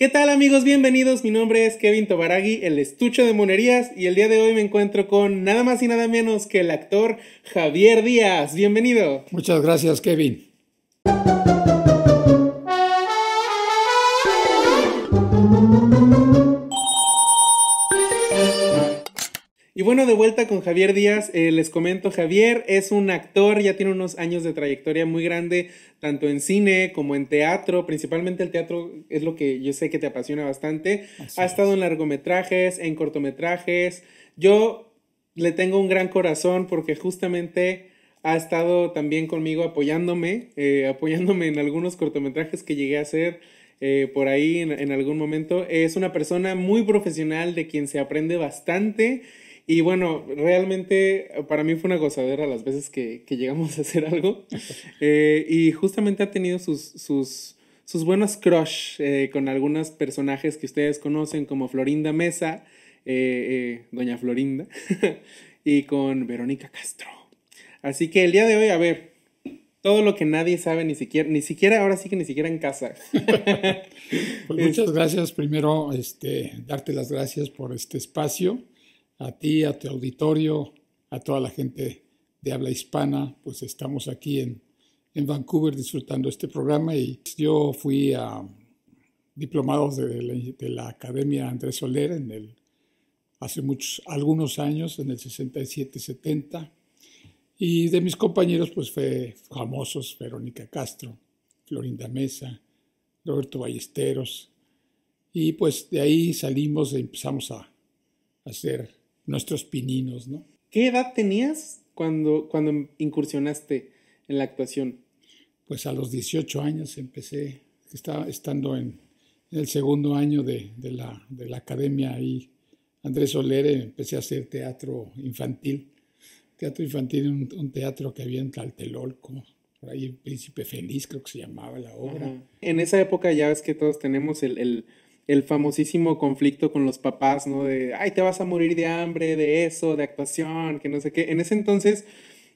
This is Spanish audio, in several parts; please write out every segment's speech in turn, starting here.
¿Qué tal amigos? Bienvenidos, mi nombre es Kevin Tobaragi, el estuche de monerías, y el día de hoy me encuentro con nada más y nada menos que el actor Javier Díaz. Bienvenido. Muchas gracias, Kevin. Y bueno, de vuelta con Javier Díaz, eh, les comento, Javier es un actor, ya tiene unos años de trayectoria muy grande, tanto en cine como en teatro, principalmente el teatro es lo que yo sé que te apasiona bastante. ha estado en largometrajes, en cortometrajes. Yo le tengo un gran corazón porque justamente ha estado también conmigo apoyándome, eh, apoyándome en algunos cortometrajes que llegué a hacer. Eh, por ahí en, en algún momento. Es una persona muy profesional de quien se aprende bastante y bueno, realmente eh, para mí fue una gozadera las veces que, llegamos a hacer algo. Eh, y justamente ha tenido sus, sus, sus buenos crush eh, con algunos personajes que ustedes conocen, como Florinda Mesa, Doña Florinda, y con Verónica Castro. Así que el día de hoy, a ver, todo lo que nadie sabe, ni siquiera, ni siquiera ahora sí que ni siquiera en casa. Pues muchas este, gracias. Primero, este, darte las gracias por este espacio a ti, a tu auditorio, a toda la gente de habla hispana, pues estamos aquí en, en Vancouver disfrutando este programa y yo fui a um, diplomados de la, Academia Andrés Soler en el, hace muchos, algunos años, en el 67-70, y de mis compañeros pues fue famosos Verónica Castro, Florinda Mesa, Roberto Ballesteros, y pues de ahí salimos y e empezamos a hacer nuestros pininos, ¿no? ¿Qué edad tenías cuando, cuando incursionaste en la actuación? Pues a los 18 años empecé, estaba estando en, el segundo año de, la, academia ahí, Andrés Soler empecé a hacer teatro infantil. Teatro infantil, un, un teatro que había en Tlatelolco, por ahí el Príncipe Feliz creo que se llamaba la obra. En esa época ya ves que todos tenemos el el famosísimo conflicto con los papás, ¿no? De, ay, te vas a morir de hambre, de eso, de actuación, que no sé qué. En ese entonces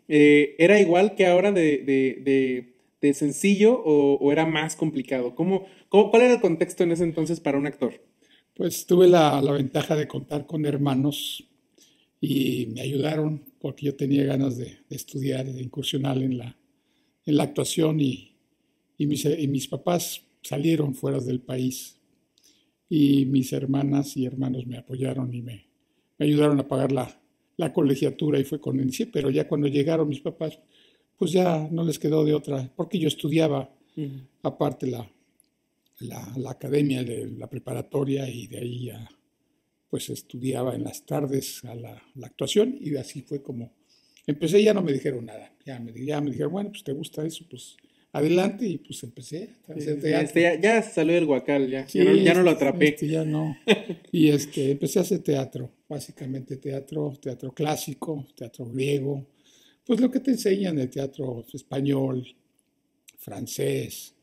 eh, era igual que ahora de, sencillo o, era más complicado. cuál era el contexto en ese entonces para un actor? Pues tuve la, ventaja de contar con hermanos y me ayudaron porque yo tenía ganas de, estudiar, de incursionar en la, en la actuación y, mis, y mis papás salieron fuera del país y mis hermanas y hermanos me apoyaron y me, ayudaron a pagar la, colegiatura y fue con el sí, pero ya cuando llegaron mis papás, pues ya no les quedó de otra, porque yo estudiaba aparte la, la, academia de la preparatoria y de ahí ya pues estudiaba en las tardes a la, actuación y así fue como empecé, ya no me dijeron nada, ya me, ya me dijeron, bueno, pues te gusta eso, pues adelante y pues empecé. Este, ya, ya, salió el guacal, ya, ya, no, lo este, atrapé. Este, ya no. y este, empecé a hacer teatro, básicamente teatro, teatro clásico, teatro griego, pues lo que te enseñan de teatro español, francés,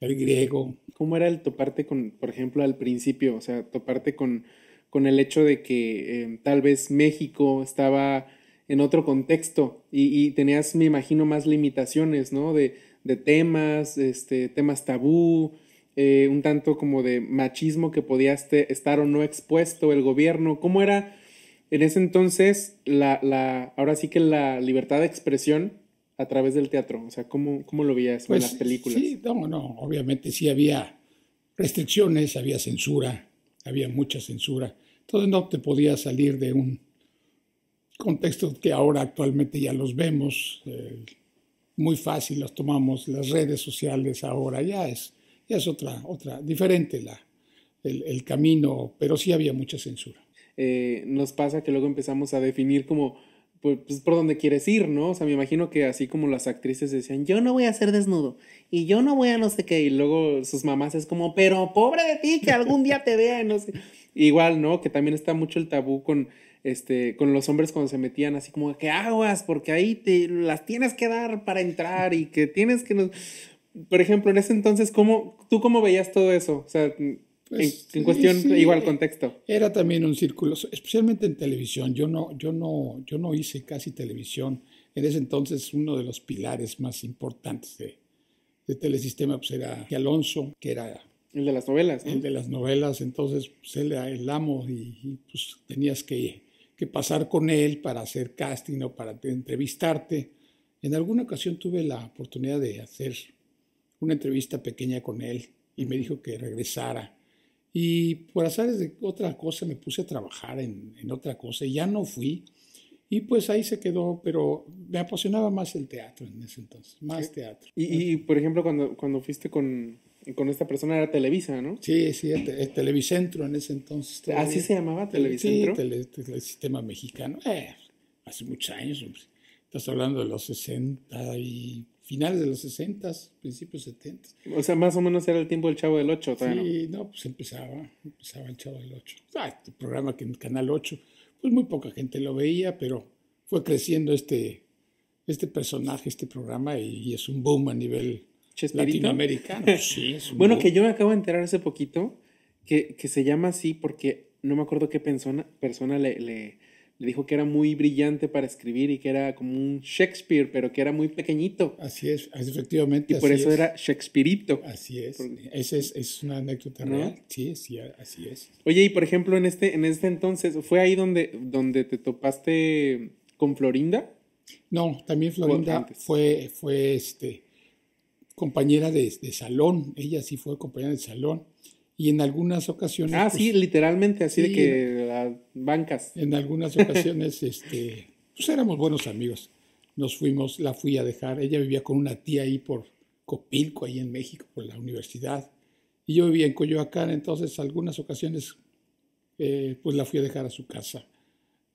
el griego. ¿Cómo era el toparte con, por ejemplo, al principio? O sea, toparte con, con el hecho de que em, tal vez México estaba en otro contexto y, y tenías, me imagino, más limitaciones, ¿no? De, de temas, este, temas tabú, eh, un tanto como de machismo que podías este, estar o no expuesto, el gobierno, cómo era en ese entonces la, la, ahora sí que la libertad de expresión a través del teatro, o sea, cómo, lo veías en pues, las películas. Sí, no, no, obviamente sí había restricciones, había censura, había mucha censura, entonces no te podías salir de un contexto que ahora actualmente ya los vemos. Eh, muy fácil las tomamos las redes sociales ahora, ya es, es otra, otra, diferente la, el, camino, pero sí había mucha censura. Eh, nos pasa que luego empezamos a definir como pues, pues, por dónde quieres ir, ¿no? O sea, me imagino que así como las actrices decían, yo no voy a ser desnudo y yo no voy a no sé qué, y luego sus mamás es como, pero pobre de ti, que algún día te vea, no sé. Igual, ¿no? Que también está mucho el tabú con este, con los hombres cuando se metían así como que aguas, porque ahí te las tienes que dar para entrar y que tienes que... No... Por ejemplo, en ese entonces, ¿cómo, ¿tú cómo veías todo eso? O sea, en, pues, cuestión igual contexto. Era también un círculo, especialmente en televisión. Yo no, yo no, yo no hice casi televisión. En ese entonces uno de los pilares más importantes de, de Telesistema pues era Alonso, que era... El de las novelas. El de las novelas, entonces se pues, él era el amo y, y pues tenías que que pasar con él para hacer casting o para entrevistarte. En alguna ocasión tuve la oportunidad de hacer una entrevista pequeña con él y me dijo que regresara. Y por azares de otra cosa me puse a trabajar en, otra cosa y ya no fui. Y pues ahí se quedó, pero me apasionaba más el teatro en ese entonces, más teatro. Y, por ejemplo, cuando, cuando fuiste con, con esta persona era Televisa, ¿no? Sí, sí, Televicentro en ese entonces. ¿Así se llamaba Televicentro? Sí, este, el sistema mexicano. Eh, hace muchos años, hombre. Estás hablando de los 60 y finales de los 60, principios 70. O sea, más o menos era el tiempo del Chavo del 8, Sí, no? pues empezaba, empezaba el Chavo del 8. Ah, este programa que en Canal 8, pues muy poca gente lo veía, pero fue creciendo este, este personaje, este programa, y es un boom a nivel Latinoamericano, sí. bueno, que yo me acabo de enterar hace poquito que, se llama así porque no me acuerdo qué persona, persona le, dijo que era muy brillante para escribir y que era como un Shakespeare, pero que era muy pequeñito. Así es, efectivamente. Y por eso era Shakespearito. Así es. Esa es, una anécdota real. Sí, sí, así es. Oye, y por ejemplo, en este, en este entonces, ¿fue ahí donde, donde te topaste con Florinda? No, también Florinda fue, fue este compañera de, salón, ella sí fue compañera de salón. Y en algunas ocasiones. Ah, sí, pues, literalmente, así de que las bancas. En algunas ocasiones, este, pues éramos buenos amigos. Nos fuimos, la fui a dejar. Ella vivía con una tía ahí por Copilco, ahí en México, por la universidad. Y yo vivía en Coyoacán, entonces algunas ocasiones, eh, pues la fui a dejar a su casa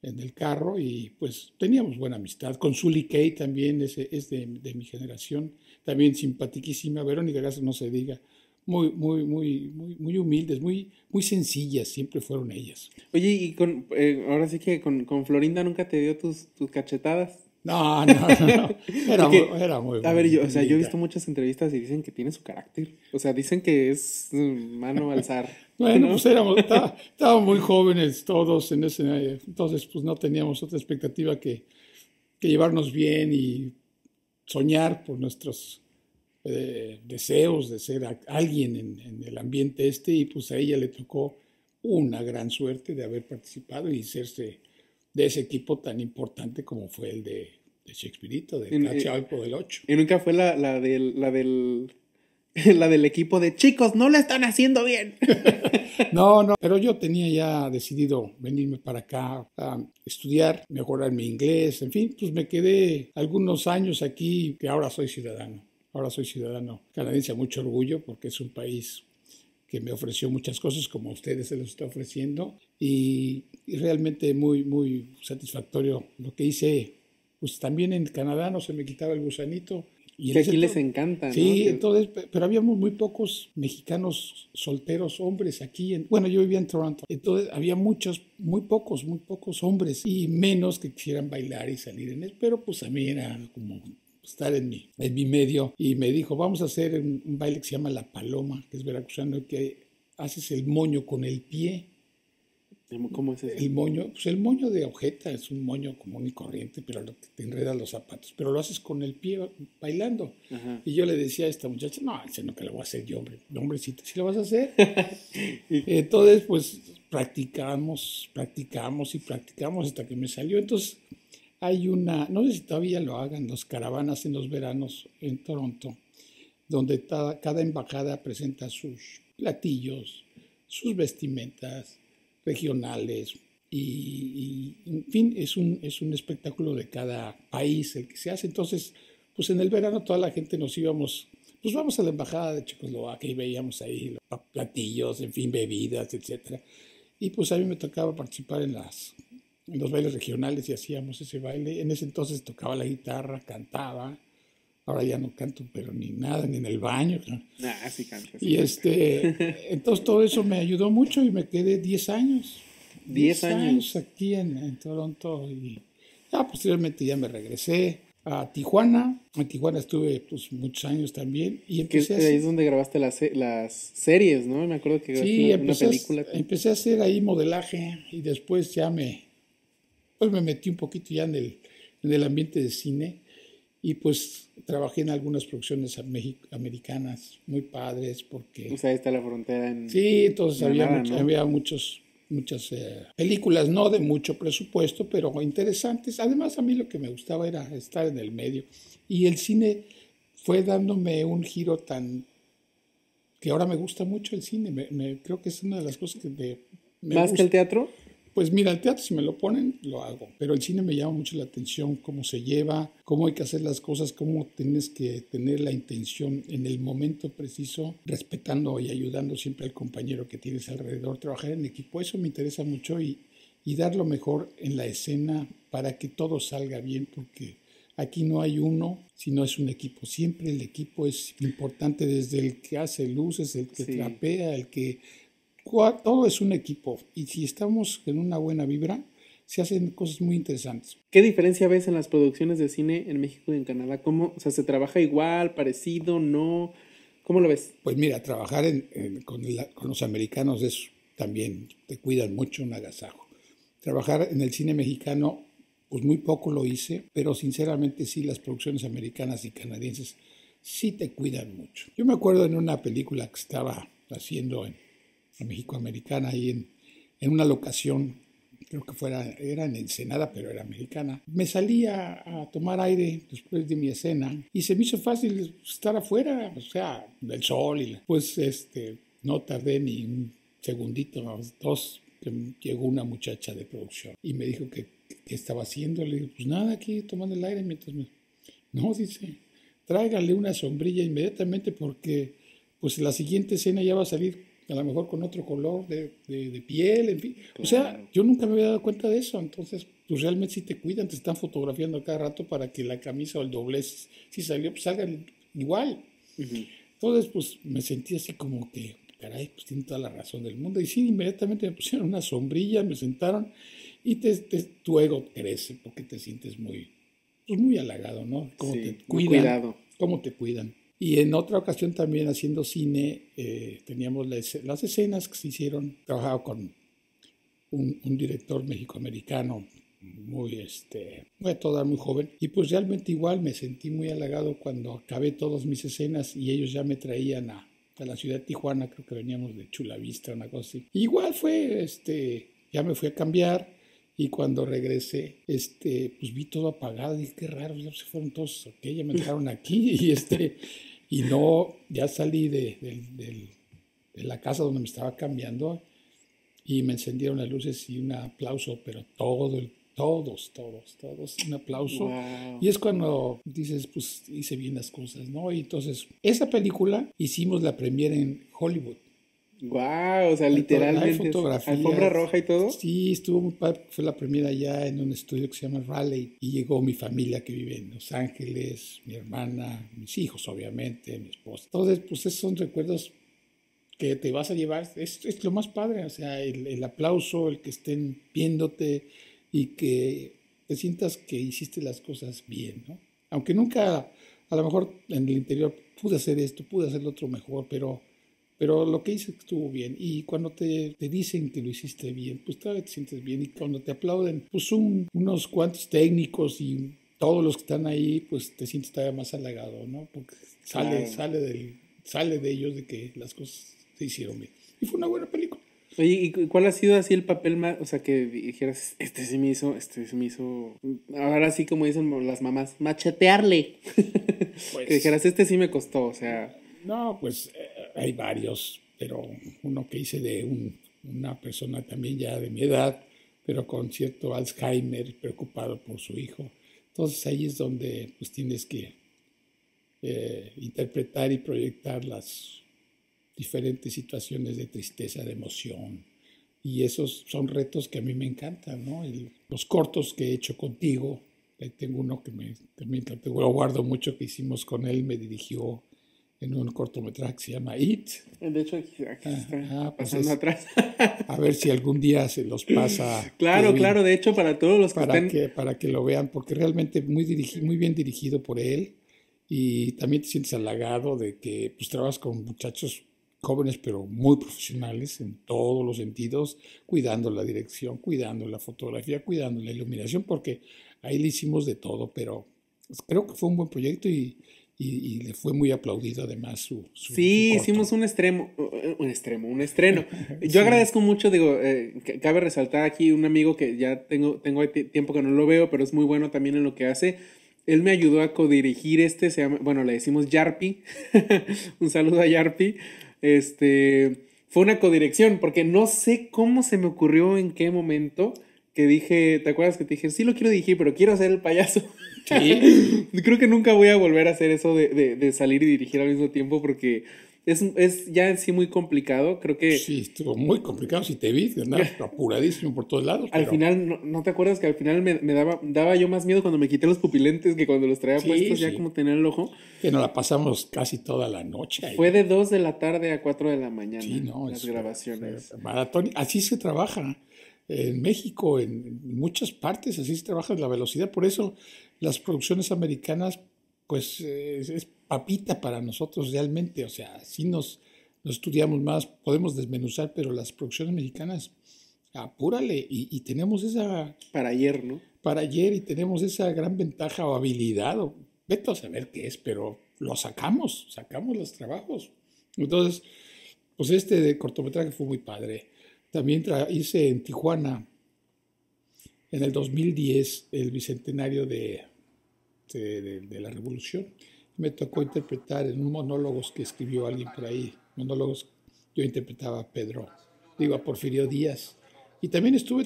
en el carro y pues teníamos buena amistad. Con Zully Kay también es, es de, mi generación, también simpatiquísima. Verónica gracias no se diga. Muy, muy, muy, muy, muy humildes, muy, muy sencillas siempre fueron ellas. Oye, y con, eh, ahora sí que con, con, Florinda nunca te dio tus, tus cachetadas. No, no, no. Era, muy, bueno A ver, yo, o sea, yo he visto muchas entrevistas y dicen que tiene su carácter. O sea, dicen que es mano alzar. bueno, pues éramos, estábamos muy jóvenes todos en ese. Entonces, pues no teníamos otra expectativa que, que llevarnos bien y soñar por nuestros eh, deseos de ser alguien en, en el ambiente este. Y pues a ella le tocó una gran suerte de haber participado y serse de ese equipo tan importante como fue el de de Shakespeareito, de del 8. Y nunca fue la, la del, la del la del equipo de chicos, no la están haciendo bien. no, no, pero yo tenía ya decidido venirme para acá a estudiar, mejorar mi inglés, en fin, pues me quedé algunos años aquí que ahora soy ciudadano. Ahora soy ciudadano canadiense, mucho orgullo porque es un país que me ofreció muchas cosas como ustedes se los está ofreciendo y, realmente muy, muy satisfactorio lo que hice pues también en Canadá no se me quitaba el gusanito. Y que aquí les encanta. ¿no? Sí, entonces, pero habíamos muy pocos mexicanos solteros, hombres aquí. En, bueno, yo vivía en Toronto. Entonces había muchos, muy pocos, muy pocos hombres y menos que quisieran bailar y salir en él. Pero pues a mí era como estar en mi, en mi medio. Y me dijo, vamos a hacer un baile que se llama La Paloma, que es veracruzano, que haces el moño con el pie ¿Cómo es ese? El moño, pues el moño de ojeta es un moño común y corriente, pero lo que te enreda los zapatos, pero lo haces con el pie bailando. Y yo le decía a esta muchacha, no, ese no que lo voy a hacer yo, hombre, hombrecito, si ¿sí lo vas a hacer. Entonces, pues practicamos, practicamos y practicamos hasta que me salió. Entonces, hay una, no sé si todavía lo hagan, los caravanas en los veranos en Toronto, donde cada embajada presenta sus platillos, sus vestimentas regionales. Y, en fin, es un, es un espectáculo de cada país el que se hace. Entonces, pues en el verano toda la gente nos íbamos, pues vamos a la embajada de Checoslovaquia y veíamos ahí los platillos, en fin, bebidas, etc. Y pues a mí me tocaba participar en, las, en los bailes regionales y hacíamos ese baile. En ese entonces tocaba la guitarra, cantaba, Ahora ya no canto, pero ni nada, ni en el baño. ¿no? así canto. y este, entonces todo eso me ayudó mucho y me quedé 10 años. 10 años. aquí en, Toronto y ya ah, posteriormente ya me regresé a Tijuana. En Tijuana estuve pues muchos años también y Ahí es donde grabaste las, las series, ¿no? Me acuerdo que grabaste una, empecé película. A, empecé a hacer ahí modelaje y después ya me pues me metí un poquito ya en el, en el ambiente de cine y pues trabajé en algunas producciones americanas muy padres porque... O pues, está la frontera en... Sí, entonces había, muchos, muchas eh, películas, no de mucho presupuesto, pero interesantes. Además, a mí lo que me gustaba era estar en el medio. Y el cine fue dándome un giro tan... que ahora me gusta mucho el cine. Me, creo que es una de las cosas que me... ¿Más que el teatro? Pues mira, el teatro si me lo ponen, lo hago, pero el cine me llama mucho la atención, cómo se lleva, cómo hay que hacer las cosas, cómo tienes que tener la intención en el momento preciso, respetando y ayudando siempre al compañero que tienes alrededor, trabajar en equipo, eso me interesa mucho y, dar lo mejor en la escena para que todo salga bien, porque aquí no hay uno, sino es un equipo. Siempre el equipo es importante, desde el que hace luces, el que trapea, el que todo es un equipo y si estamos en una buena vibra, se hacen cosas muy interesantes. ¿Qué diferencia ves en las producciones de cine en México y en Canadá? ¿Cómo, o sea, se trabaja igual, parecido, no? ¿Cómo lo ves? Pues mira, trabajar con, los americanos es también, te cuidan mucho un agasajo. Trabajar en el cine mexicano, pues muy poco lo hice, pero sinceramente sí, las producciones americanas y canadienses sí te cuidan mucho. Yo me acuerdo en una película que estaba haciendo en México Americana, ahí en, en una locación, creo que fuera, era en Ensenada, pero era americana. Me salía a tomar aire después de mi escena y se me hizo fácil estar afuera, o sea, del sol y pues este, no tardé ni un segundito, dos, que llegó una muchacha de producción y me dijo que, estaba haciendo. Le dije, pues nada, aquí tomando el aire mientras me... No, dice, tráigale una sombrilla inmediatamente porque pues la siguiente escena ya va a salir a lo mejor con otro color de, piel, en fin. O sea, yo nunca me había dado cuenta de eso, entonces pues realmente si te cuidan, te están fotografiando cada rato para que la camisa o el doblez, si salió, pues salgan igual. Entonces, pues me sentí así como que, caray, pues tiene toda la razón del mundo. Y sí, inmediatamente me pusieron una sombrilla, me sentaron y te, tu ego crece porque te sientes muy, pues muy halagado, ¿no? Como Cuidado. Cómo te cuidan. Y en otra ocasión también haciendo cine, eh, teníamos las, las, escenas que se hicieron, trabajaba con un, director mexicoamericano muy, este, muy toda muy joven. Y pues realmente igual me sentí muy halagado cuando acabé todas mis escenas y ellos ya me traían a, a la ciudad de Tijuana, creo que veníamos de Chulavista, una cosa así. igual fue, este, ya me fui a cambiar, y cuando regresé, este, pues vi todo apagado, dije, qué raro, ya se fueron todos, ok, ya me dejaron aquí, y este, y no, ya salí de, la casa donde me estaba cambiando y me encendieron las luces y un aplauso, pero todo todos, todos, todos, un aplauso. Y es cuando dices, pues hice bien las cosas, ¿no? Y entonces, esa película hicimos la premiere en Hollywood. Wow, o sea, literalmente. Alfombra roja y todo. Sí, estuvo muy padre. Fue la primera ya en un estudio que se llama Raleigh. Y llegó mi familia que vive en Los Ángeles, mi hermana, mis hijos, obviamente, mi esposa. Entonces, pues esos son recuerdos que te vas a llevar. Es, es lo más padre. O sea, el, el aplauso, el que estén viéndote y que te sientas que hiciste las cosas bien, ¿no? Aunque nunca, a lo mejor en el interior pude hacer esto, pude hacer lo otro mejor, pero pero lo que hice estuvo bien. Y cuando te, te dicen que lo hiciste bien, pues todavía te sientes bien. Y cuando te aplauden, pues un, unos cuantos técnicos y todos los que están ahí, pues te sientes todavía más halagado, ¿no? Porque sale, sale, del, sale de ellos de que las cosas se hicieron bien. Y fue una buena película. Oye, ¿y cuál ha sido así el papel más, o sea, que dijeras, este sí me hizo, este sí me hizo, ahora sí como dicen las mamás, machetearle? Pues que dijeras, este sí me costó, o sea. No, pues eh, hay varios, pero uno que hice de una persona también ya de mi edad, pero con cierto Alzheimer, preocupado por su hijo. Entonces ahí es donde pues tienes que eh, interpretar y proyectar las diferentes situaciones de tristeza, de emoción. Y esos son retos que a mí me encantan, ¿no? los cortos que he hecho contigo, ahí tengo uno que me, también lo guardo mucho que hicimos con él, me dirigió en un cortometraje que se llama It. Eh, de hecho, aquí, ah, está ah, pues pasando a ver si algún día se los pasa. Claro, claro, de hecho, para todos los que para Que, para que lo vean, porque realmente muy, muy bien dirigido por él y también te sientes halagado de que pues, trabajas con muchachos jóvenes pero muy profesionales en todos los sentidos, cuidando la dirección, cuidando la fotografía, cuidando la iluminación, porque ahí le hicimos de todo, pero creo que fue un buen proyecto y y, le fue muy aplaudido además su... sí, hicimos un extremo, eh, un extremo, un estreno. Yo agradezco mucho, digo, eh, cabe resaltar aquí un amigo que ya tengo, tengo tiempo que no lo veo, pero es muy bueno también en lo que hace. Él me ayudó a codirigir este, se bueno, le decimos Yarpi. un saludo a Yarpi. Este, fue una codirección, porque no sé cómo se me ocurrió, en qué momento, que dije, ¿te acuerdas que te dije, sí lo quiero dirigir, pero quiero ser el payaso? Sí. Creo que nunca voy a volver a hacer eso de, de, salir y dirigir al mismo tiempo porque es, es, ya en sí muy complicado, creo que... Sí, estuvo muy complicado, si te vi, apuradísimo por todos lados. Al final, no, te acuerdas que al final me, me, daba, daba yo más miedo cuando me quité los pupilentes que cuando los traía puestos ya como tener el ojo? Que nos la pasamos casi toda la noche. Fue de 2 de la tarde a 4 de la mañana sí, no, las grabaciones. maratón, así se trabaja en México, en muchas partes así se trabaja la velocidad. Por eso las producciones americanas, pues es, papita para nosotros realmente. O sea, si nos, estudiamos más, podemos desmenuzar, pero las producciones mexicanas, apúrale. Y, tenemos esa... Para ayer, ¿no? Para ayer y tenemos esa gran ventaja o habilidad. O, vete a saber qué es, pero lo sacamos, sacamos los trabajos. Entonces, pues este de cortometraje fue muy padre. También hice en Tijuana, en el 2010, el bicentenario de, de, la Revolución. Me tocó interpretar en un monólogos que escribió alguien por ahí, monólogos, yo interpretaba a Pedro, digo a Porfirio Díaz. Y también estuve...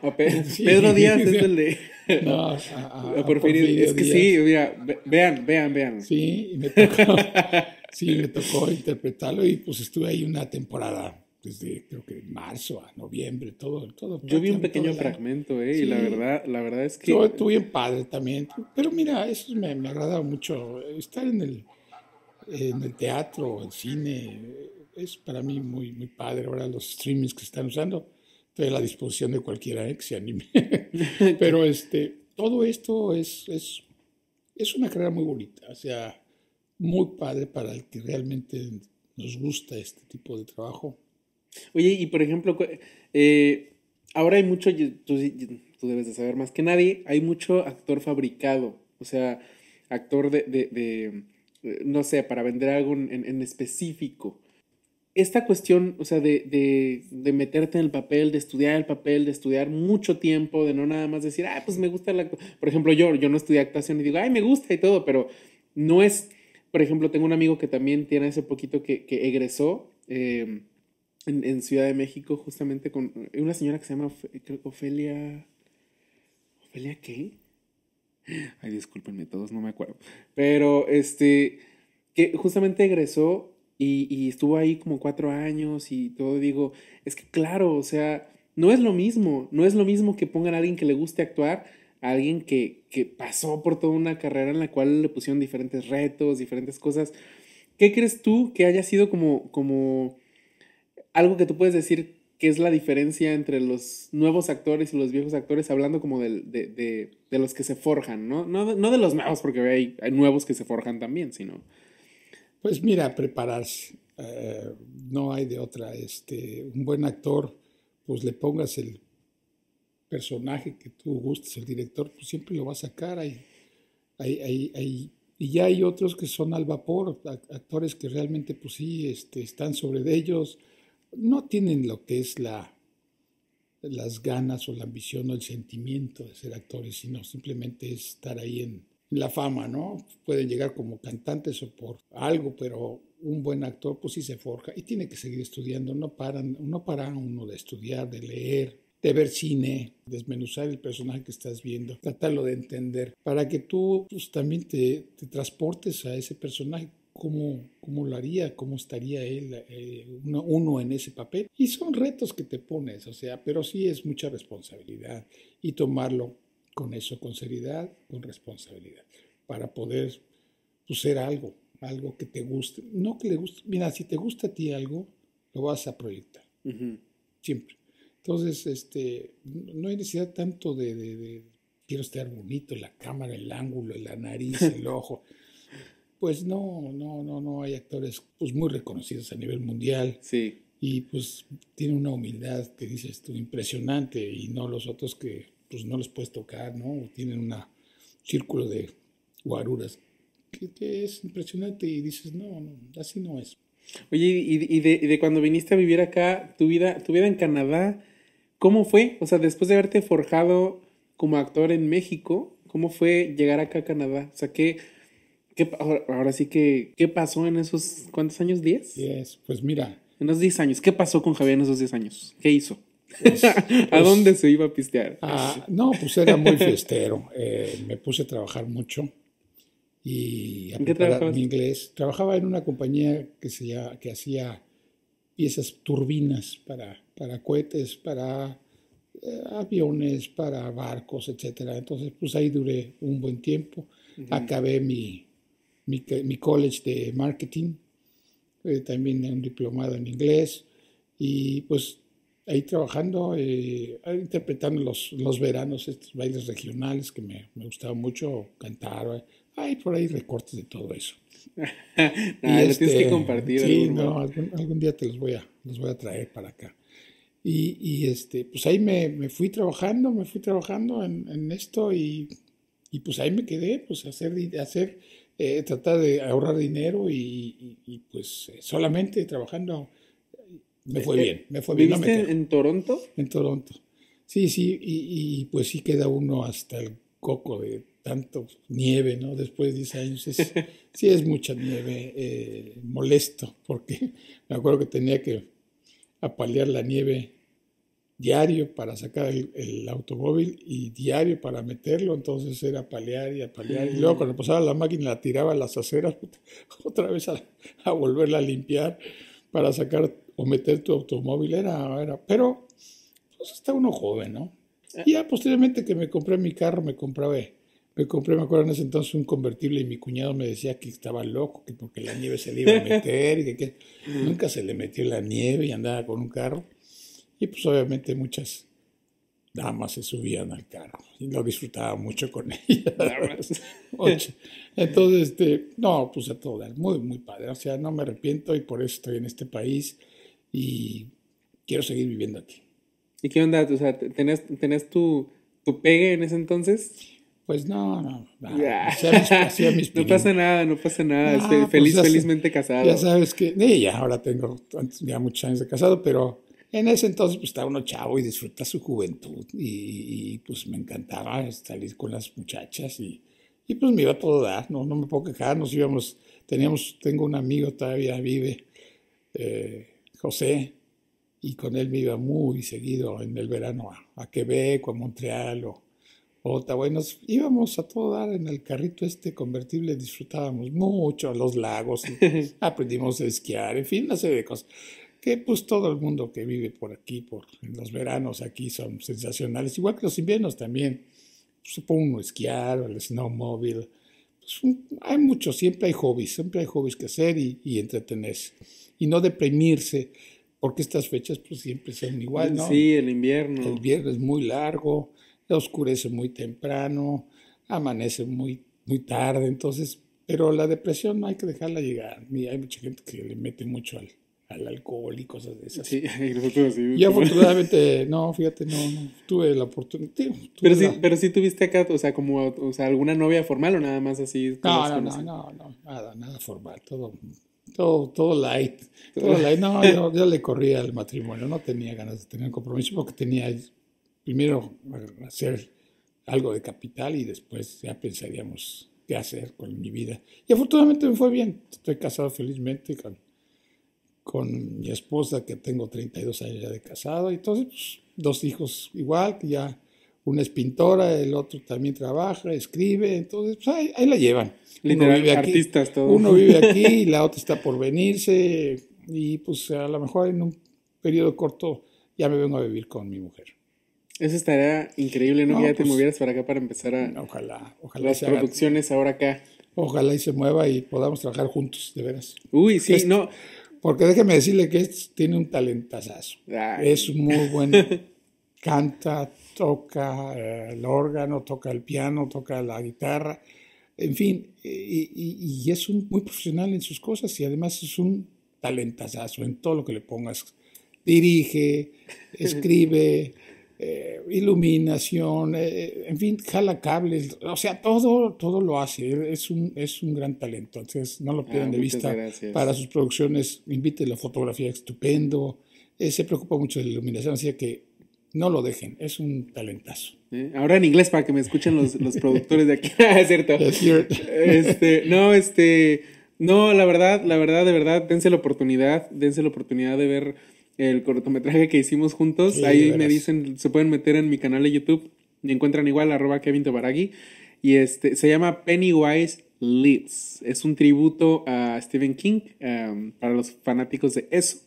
a Pedro, Díaz es el de... a, Porfirio, Es que sí, vean, vean, vean. Sí, me tocó, sí, me tocó interpretarlo y pues estuve ahí una temporada desde creo que marzo a noviembre, todo. todo Yo vi un pequeño fragmento, eh, y la verdad, la verdad es que... estuve en padre también, pero mira, eso me, me agrada mucho, estar en el, en el teatro, en cine, es para mí muy, muy padre. Ahora los streamings que están usando, estoy a la disposición de cualquiera eh, que se anime. pero este, todo esto es, es, es una carrera muy bonita, o sea, muy padre para el que realmente nos gusta este tipo de trabajo Oye, y por ejemplo, eh, ahora hay mucho, tú, debes de saber más que nadie, hay mucho actor fabricado, o sea, actor de, eh, no sé, para vender algo en, específico. Esta cuestión, o sea, de, de, meterte en el papel, de estudiar el papel, de estudiar mucho tiempo, de no nada más decir, ah, pues me gusta el acto. Por ejemplo, yo, yo no estudié actuación y digo, ay, me gusta y todo, pero no es... Por ejemplo, tengo un amigo que también tiene hace poquito que, egresó, eh, en, Ciudad de México, justamente con una señora que se llama, creo que Ofelia. ¿Ofelia qué? Ay, discúlpenme, todos no me acuerdo. Pero, este, que justamente egresó y, estuvo ahí como cuatro años y todo. Digo, es que claro, o sea, no es lo mismo. No es lo mismo que pongan a alguien que le guste actuar a alguien que, pasó por toda una carrera en la cual le pusieron diferentes retos, diferentes cosas. ¿Qué crees tú que haya sido como, como algo que tú puedes decir que es la diferencia entre los nuevos actores y los viejos actores, hablando como de, los que se forjan, ¿no? ¿no? de, los nuevos, porque hay, nuevos que se forjan también, sino... Pues mira, prepararse. Eh, no hay de otra. Este, un buen actor, pues le pongas el personaje que tú gustes, el director, pues siempre lo va a sacar. Hay, y ya hay otros que son al vapor, actores que realmente, pues sí, este, están sobre de ellos, no tienen lo que es la, las ganas o la ambición o el sentimiento de ser actores, sino simplemente es estar ahí en, la fama, ¿no? Pueden llegar como cantantes o por algo, pero un buen actor pues sí se forja y tiene que seguir estudiando, no paran, para uno de estudiar, de leer, de ver cine, desmenuzar el personaje que estás viendo, tratarlo de entender, para que tú pues, también te, te, transportes a ese personaje, cómo, lo haría, cómo estaría él, eh, uno, en ese papel. Y son retos que te pones, o sea, pero sí es mucha responsabilidad y tomarlo con eso, con seriedad, con responsabilidad, para poder pues, ser algo, algo que te guste. No que le guste, mira, si te gusta a ti algo, lo vas a proyectar, siempre. Entonces, este, no hay necesidad tanto de, de quiero estar bonito, en la cámara, el ángulo, la nariz, el ojo pues no, no, no, no hay actores pues muy reconocidos a nivel mundial. Sí. Y pues tiene una humildad que dices tú impresionante y no los otros que pues no les puedes tocar, ¿no? Tienen un círculo de guaruras que, es impresionante y dices, no, no así no es. Oye, y, de, de, cuando viniste a vivir acá, tu vida, tu vida en Canadá, ¿cómo fue? O sea, después de haberte forjado como actor en México, ¿cómo fue llegar acá a Canadá? O sea, ¿qué, ahora, sí que, ¿qué pasó en esos cuántos años? ¿10? pues mira. En los 10 años, ¿qué pasó con Javier en esos 10 años? ¿Qué hizo? Pues, ¿A pues dónde se iba a pistear? Ah, no, pues era muy fiestero. Eh, me puse a trabajar mucho y ¿En qué inglés. Trabajaba en una compañía que, se llama, que hacía piezas turbinas para, para cohetes, para eh, aviones, para barcos, etc. Entonces, pues ahí duré un buen tiempo. Acabé mi, mi, college de marketing, eh, también un diplomado en inglés, y pues ahí trabajando, eh, interpretando los, los, veranos, estos bailes regionales que me, me gustaba mucho cantar. Eh, hay por ahí recortes de todo eso. Ah, tienes que este, compartir. Sí, algún, no, algún, día te los voy a, los voy a traer para acá. Y, y este, pues ahí me, me, fui trabajando, me fui trabajando en, en esto y, y, pues ahí me quedé, pues hacer, hacer eh, tratar de ahorrar dinero y, pues eh, solamente trabajando me fue eh, eh, bien, me fue bien. en Toronto? En Toronto. Sí, sí, y, pues sí queda uno hasta el coco de tanto nieve, ¿no? Después de 10 años, es, sí es mucha nieve, eh, molesto, porque me acuerdo que tenía que apalear la nieve diario para sacar el, automóvil y diario para meterlo, entonces era palear y apalear. Y luego cuando mm. pasaba la máquina la tiraba a las aceras otra vez a, volverla a limpiar para sacar o meter tu automóvil. Era, era, pero pues está uno joven, ¿no? Eh. Y ya posteriormente que me compré mi carro, me compraba, eh, me compré, me acuerdo en ese entonces, un convertible y mi cuñado me decía que estaba loco, que porque la nieve se le iba a meter y que mm. nunca se le metió la nieve y andaba con un carro. Y pues obviamente muchas damas se subían al carro y lo disfrutaba mucho con ella. Entonces, este, no, pues a todo muy, muy padre. O sea, no me arrepiento y por eso estoy en este país y quiero seguir viviendo aquí. ¿Y qué onda? O sea, ¿tenés, tu, tu pegue en ese entonces? Pues no, no, no. no pasa nada, no pasa nada. Estoy feliz, felizmente casado. Ya sabes que, eh, ya ahora tengo ya muchos años de casado, pero en ese entonces pues uno chavo y disfruta su juventud y, pues me encantaba salir con las muchachas y, y pues me iba a todo dar, no, no me puedo quejar, nos íbamos, teníamos, tengo un amigo todavía vive, eh, José, y con él me iba muy seguido en el verano a, Quebec o a Montreal o, y Nos íbamos a todo dar en el carrito este convertible, disfrutábamos mucho a los lagos, aprendimos a esquiar, en fin, una serie de cosas pues todo el mundo que vive por aquí, por los veranos aquí son sensacionales, igual que los inviernos también. Supongo esquiar, el snowmobile, pues, hay mucho, siempre hay hobbies, siempre hay hobbies que hacer y, y entretenerse y no deprimirse porque estas fechas pues siempre son igual, ¿no? Sí, el invierno. El invierno es muy largo, oscurece muy temprano, amanece muy, muy tarde, entonces, pero la depresión no hay que dejarla llegar. hay mucha gente que le mete mucho al, al alcohol y cosas de esas. Sí, y afortunadamente, no, fíjate, no, no tuve la oportunidad. pero, sí, pero sí tuviste acá, o sea, como, o sea, alguna novia formal o nada más así. No, no, no, nada, nada formal, todo, todo, todo light. No, yo, le corría al matrimonio, no tenía ganas de tener compromiso porque tenía primero hacer algo de capital y después ya pensaríamos qué hacer con mi vida. Y afortunadamente me fue bien, estoy casado felizmente con con mi esposa, que tengo 32 años ya de casado, y entonces pues, dos hijos igual, que ya una es pintora, el otro también trabaja, escribe, entonces pues, ahí, la llevan. Literalmente artistas todos. Uno vive aquí y la otra está por venirse, y pues a lo mejor en un periodo corto ya me vengo a vivir con mi mujer. Eso estaría increíble, ¿no? que ya te pues, movieras para acá para empezar a... Ojalá, ojalá. Las producciones ahora acá. Ojalá y se mueva y podamos trabajar juntos, de veras. Uy, sí, este, no. Porque déjeme decirle que este tiene un talentazazo. Es muy bueno. Canta, toca eh, el órgano, toca el piano, toca la guitarra. En fin, y, es un, muy profesional en sus cosas y además es un talentazazo en todo lo que le pongas. Dirige, escribe. Eh, iluminación, eh, en fin, jala cables, o sea, todo, todo lo hace, es un, es un gran talento, entonces no lo pierdan ah, de vista para sus producciones, inviten la fotografía estupendo, eh, se preocupa mucho de la iluminación, así que no lo dejen, es un talentazo. Ahora en inglés para que me escuchen los, productores de aquí, ah, es cierto. Este, no, este, no, la verdad, la verdad, de verdad, dense la oportunidad, dense la oportunidad de ver el cortometraje que hicimos juntos. ahí me dicen, se pueden meter en mi canal de YouTube. Me encuentran igual, arroba Kevin Tobaragi. Y este, se llama Pennywise Leads Es un tributo a Stephen King um, para los fanáticos de eso.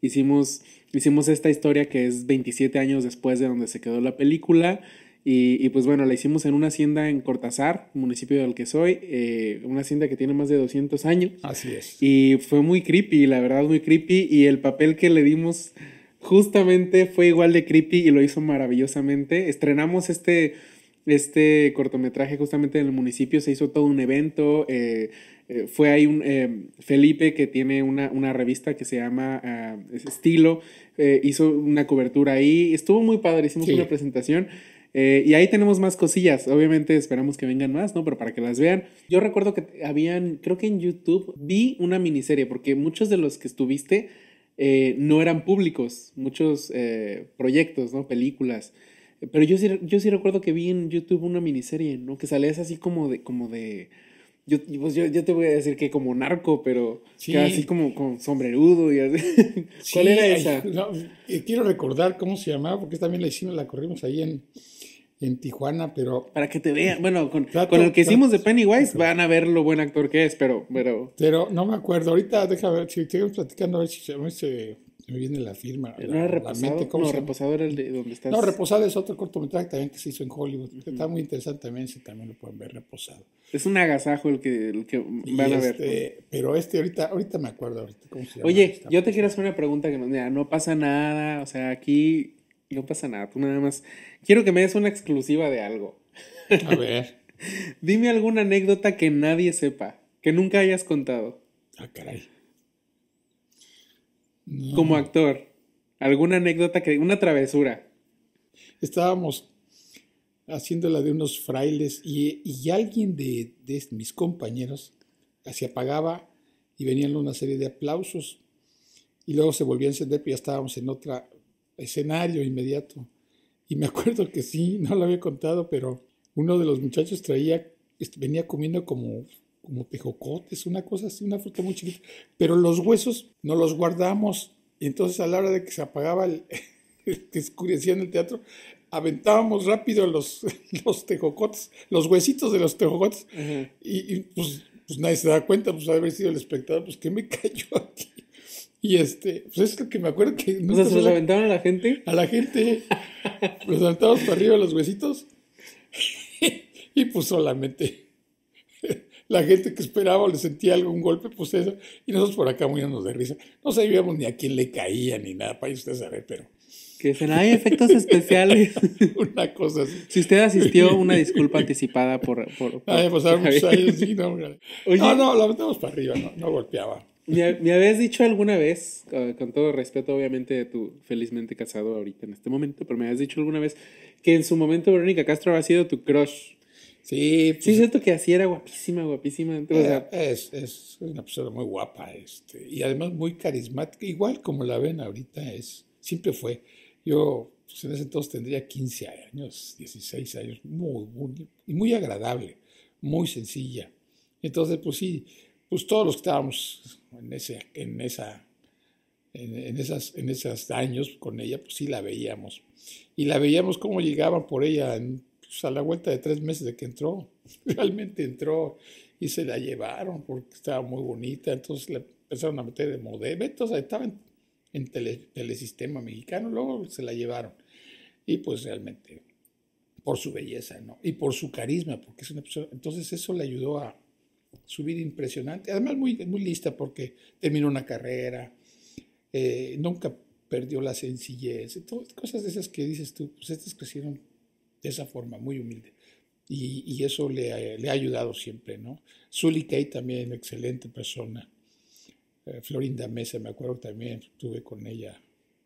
Hicimos, hicimos esta historia que es 27 años después de donde se quedó la película y, pues bueno, la hicimos en una hacienda en Cortazar municipio del que soy, eh, una hacienda que tiene más de 200 años. Así es. Y fue muy creepy, la verdad, muy creepy. Y el papel que le dimos justamente fue igual de creepy y lo hizo maravillosamente. Estrenamos este, este cortometraje justamente en el municipio, se hizo todo un evento. Eh, eh, fue ahí un Felipe que tiene una, revista que se llama ah, Estilo, hizo una cobertura ahí, estuvo muy padre, hicimos una presentación eh, y ahí tenemos más cosillas. Obviamente esperamos que vengan más, ¿no? Pero para que las vean. Yo recuerdo que habían, creo que en YouTube vi una miniserie, porque muchos de los que estuviste eh, no eran públicos, muchos eh, proyectos, ¿no? Películas. Pero yo sí, yo sí recuerdo que vi en YouTube una miniserie, ¿no? Que salías así como de, como de, pues yo, yo, te voy a decir que como narco, pero así como, con sombrerudo y ¿Cuál era esa? quiero recordar cómo se llamaba, porque también la hicimos, la corrimos ahí en, en Tijuana, pero... Para que te vean, bueno, con, el que hicimos de Pennywise van a ver lo buen actor que es, pero... Pero, pero no me acuerdo, ahorita déjame ver, si sigamos platicando, a ver si, se, me viene la firma. ¿No era Reposado? no, Reposado era el de donde estás. No, Reposado es otro cortometraje también que se hizo en Hollywood, está muy interesante también, si también lo pueden ver, Reposado. Es un agasajo el que, van a ver. Este, pero este ahorita, ahorita me acuerdo, ahorita, Oye, yo te quiero hacer una pregunta que no pasa nada, o sea, aquí no pasa nada, tú nada más Quiero que me des una exclusiva de algo. A ver. Dime alguna anécdota que nadie sepa, que nunca hayas contado. Ah, caray. Como actor, alguna anécdota que una travesura. Estábamos haciéndola de unos frailes y, alguien de, mis compañeros se apagaba y venían una serie de aplausos y luego se volvían a encender, Y ya estábamos en otro escenario inmediato. Y me acuerdo que sí, no lo había contado, pero uno de los muchachos traía, este, venía comiendo como, como tejocotes, una cosa así, una fruta muy chiquita. Pero los huesos no los guardamos. Y entonces a la hora de que se apagaba el, que escurecía en el teatro, aventábamos rápido los, los tejocotes, los huesitos de los tejocotes, y, pues, pues nadie se da cuenta, pues haber sido el espectador, pues que me cayó aquí. Y este, pues es lo que me acuerdo que. nos. sea, a la gente. A la gente. los aventamos para arriba los huesitos. y pues solamente. la gente que esperaba o le sentía algún golpe, pues eso. Y nosotros por acá muriéndonos de risa. No sabíamos ni a quién le caía ni nada, para usted saber, pero. Que hay efectos especiales. una cosa así. Si usted asistió, una disculpa anticipada por. por, años, pues, pues, sí, no, no, no, la para arriba, no, no golpeaba me, habías dicho alguna vez, ah, con todo respeto obviamente de tu felizmente casado ahorita en este momento, pero me habías dicho alguna vez que en su momento Verónica Castro había sido tu crush. Sí. sí, es pues, cierto que así era guapísima, guapísima. Eh, es, es, una persona muy guapa este, y además muy carismática, igual como la ven ahorita, es, siempre fue. Yo pues, en ese entonces tendría 15 años, 16 años, muy, muy, muy agradable, muy sencilla. Entonces, pues sí, pues todos los que estábamos en, ese, en, esa, en, esas, en esos años con ella, pues sí la veíamos. Y la veíamos cómo llegaban por ella pues, a la vuelta de tres meses de que entró. Realmente entró y se la llevaron porque estaba muy bonita. Entonces le empezaron a meter de modelo. Entonces estaba en, el tele, telesistema mexicano, luego se la llevaron. Y pues realmente por su belleza, ¿no? Y por su carisma, porque es una persona. Entonces eso le ayudó a, su vida impresionante. Además, muy, muy lista porque terminó una carrera, eh, nunca perdió la sencillez, cosas de esas que dices tú, pues estas crecieron de esa forma, muy humilde. Y, eso le, ha ayudado siempre, ¿no? Zully Kay también, excelente persona. Eh, Florinda Mesa, me acuerdo también, estuve con ella,